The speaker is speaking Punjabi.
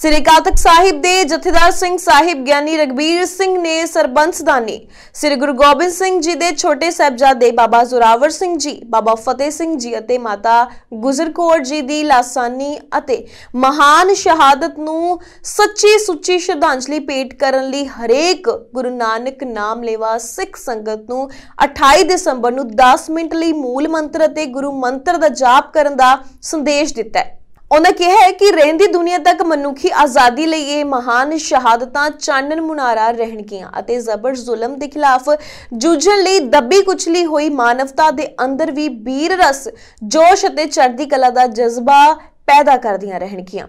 ਸ੍ਰੀ ਕਾਤਕ ਸਾਹਿਬ ਦੇ ਜਥੇਦਾਰ ਸਿੰਘ ਸਾਹਿਬ ਗਿਆਨੀ ਰਗਬੀਰ ਸਿੰਘ ਨੇ ਸਰਬੰਸ ਦਾਨੀ ਸ੍ਰੀ ਗੁਰੂ ਗੋਬਿੰਦ ਸਿੰਘ ਜੀ ਦੇ ਛੋਟੇ ਸਹਿਬਜ਼ਾਦੇ ਬਾਬਾ ਜ਼ੁਰਾਵਰ ਸਿੰਘ ਜੀ ਬਾਬਾ ਫਤਿਹ ਸਿੰਘ ਜੀ ਅਤੇ ਮਾਤਾ ਗੁਜ਼ਰਕੌਰ ਜੀ ਦੀ ਲਾਸਾਨੀ ਅਤੇ ਮਹਾਨ ਸ਼ਹਾਦਤ ਨੂੰ ਸੱਚੀ ਸੁੱਚੀ ਸ਼ਰਧਾਂਜਲੀ ਭੇਟ ਕਰਨ ਲਈ ਹਰੇਕ ਗੁਰੂ ਨਾਨਕ ਨਾਮ ਲੇਵਾ ਸਿੱਖ ਸੰਗਤ ਨੂੰ 28 ਦਸੰਬਰ ਨੂੰ 10 ਮਿੰਟ ਲਈ ਮੂਲ ਮੰਤਰ ਅਤੇ ਗੁਰੂ ਮੰਤਰ ਦਾ ਜਾਪ ਕਰਨ ਦਾ ਸੰਦੇਸ਼ ਦਿੱਤਾ ਹੈ ਉਹਨਾਂ ਕਿਹਾ ਹੈ ਕਿ ਰਹਿੰਦੀ ਦੁਨੀਆ ਤੱਕ ਮਨੁੱਖੀ ਆਜ਼ਾਦੀ ਲਈ ਇਹ ਮਹਾਨ ਸ਼ਹਾਦਤਾਂ ਚਾਨਣ ਮੁਨਾਰਾ ਰਹਿਣਗੀਆਂ ਅਤੇ ਜ਼ਬਰ ਜ਼ੁਲਮ ਦੇ ਖਿਲਾਫ ਜੂਝਣ ਲਈ ਦੱਬੀ ਕੁਚਲੀ ਹੋਈ ਮਾਨਵਤਾ ਦੇ ਅੰਦਰ ਵੀ ਬੀਰ ਰਸ ਜੋਸ਼ ਅਤੇ ਚੜ੍ਹਦੀ ਕਲਾ ਦਾ ਜਜ਼ਬਾ ਪੈਦਾ ਕਰਦੀਆਂ ਰਹਿਣਗੀਆਂ